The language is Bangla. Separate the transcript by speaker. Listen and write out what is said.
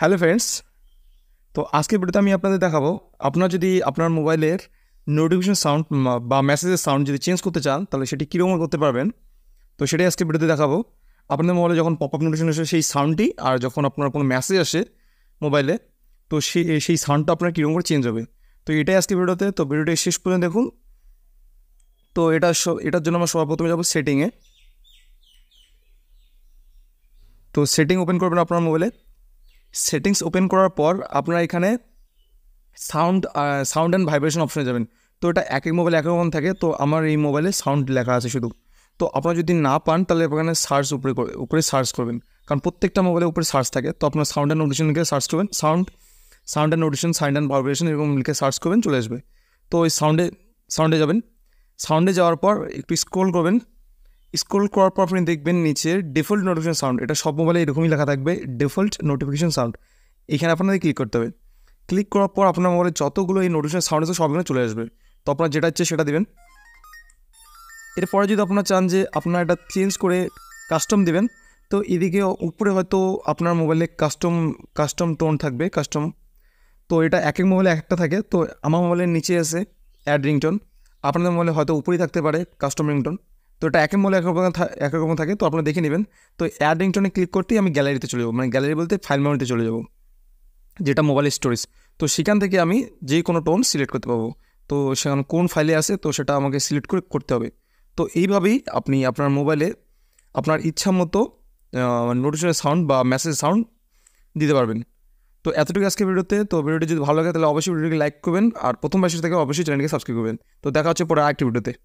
Speaker 1: হ্যালো ফ্রেন্ডস তো আজকের ভিডিওতে আমি আপনাদের দেখাবো আপনার যদি আপনার মোবাইলের নোটিফিকেশন সাউন্ড বা মেসেজের সাউন্ড যদি চেঞ্জ করতে চান তাহলে সেটি কীরকম করতে পারবেন তো সেটাই আজকে ভিডিওতে দেখাবো আপনাদের মোবাইলে যখন পপ আপ নোটিফিকেশন আসে সেই সাউন্ডটি আর যখন আপনার কোনো মেসেজ আসে মোবাইলে তো সেই সেই সাউন্ডটা আপনার কীরকম করে চেঞ্জ হবে তো এটাই আজকে ভিডিওতে তো ভিডিওটি শেষ পর্যন্ত দেখুন তো এটা এটার জন্য আমরা সর্বপ্রথমে যাবো সেটিংয়ে তো সেটিং ওপেন করবেন আপনার মোবাইলে সেটিংস ওপেন করার পর আপনারা এখানে সাউন্ড সাউন্ড অ্যান্ড ভাইব্রেশন অপশনে যাবেন তো এটা এক এক মোবাইল এক রকম থাকে তো আমার এই মোবাইলে সাউন্ড লেখা আছে শুধু তো আপনারা যদি না পান তাহলে এখানে সার্চ উপরে উপরে সার্চ করবেন কারণ প্রত্যেকটা মোবাইলের উপরে সার্চ থাকে তো আপনার সাউন্ড অ্যান্ড নোটিশন লিখে সার্চ করবেন sound sound and notification sound and vibration এরকম লিখে সার্চ করবেন চলে আসবে তো ওই সাউন্ডে সাউন্ডে যাবেন সাউন্ডে যাওয়ার পর একটু স্ক্রোল করবেন স্ক্রোল করার পর আপনি দেখবেন নিচের ডিফল্ট নোটিফিকেশান সাউন্ড এটা সব মোবাইলে এরকমই লেখা থাকবে ডিফল্ট নোটিফিকেশান সাউন্ড এখানে আপনাদের ক্লিক করতে হবে ক্লিক করার পর আপনার মোবাইলে যতগুলো এই নোটিফিকেশান সাউন্ড আছে সবগুলো চলে আসবে তো আপনার যেটা হচ্ছে সেটা দেবেন এরপরে যদি আপনার চান যে আপনার এটা চেঞ্জ করে কাস্টম দেবেন তো এদিকে উপরে হয়তো আপনার মোবাইলে কাস্টম কাস্টম টোন থাকবে কাস্টম তো এটা এক এক মোবাইলে একটা থাকে তো আমার মোবাইলের নিচে আছে অ্যাড রিংটোন আপনাদের মোবাইলে হয়তো উপরেই থাকতে পারে কাস্টম রিংটোন তো এটা একের মূল একরকম একরকম থাকে তো আপনারা দেখে নেবেন তো অ্যাড রিংটনে ক্লিক করতেই আমি গ্যালারিতে চলে যাবো মানে গ্যালারি বলতে ফাইল মেমোরিতে চলে যাবো যেটা মোবাইল স্টোরেজ তো সেখান থেকে আমি যে কোনো টোন সিলেক্ট করতে পারবো তো সেখানে কোন ফাইলে আসে তো সেটা আমাকে সিলেক্ট করে করতে হবে তো এইভাবেই আপনি আপনার মোবাইলে আপনার ইচ্ছা মতো নোটিফিকেশন সাউন্ড বা মেসেজ সাউন্ড দিতে পারবেন তো এতটুকু আজকে ভিডিওতে তো ভিডিওটি যদি ভালো লাগে তাহলে অবশ্যই ভিডিওটিকে লাইক করবেন আর প্রথম বাসের থেকে অবশ্যই চ্যানেলকে সাবস্ক্রাইব করবেন তো দেখা হচ্ছে পরে আরেকটি ভিডিওতে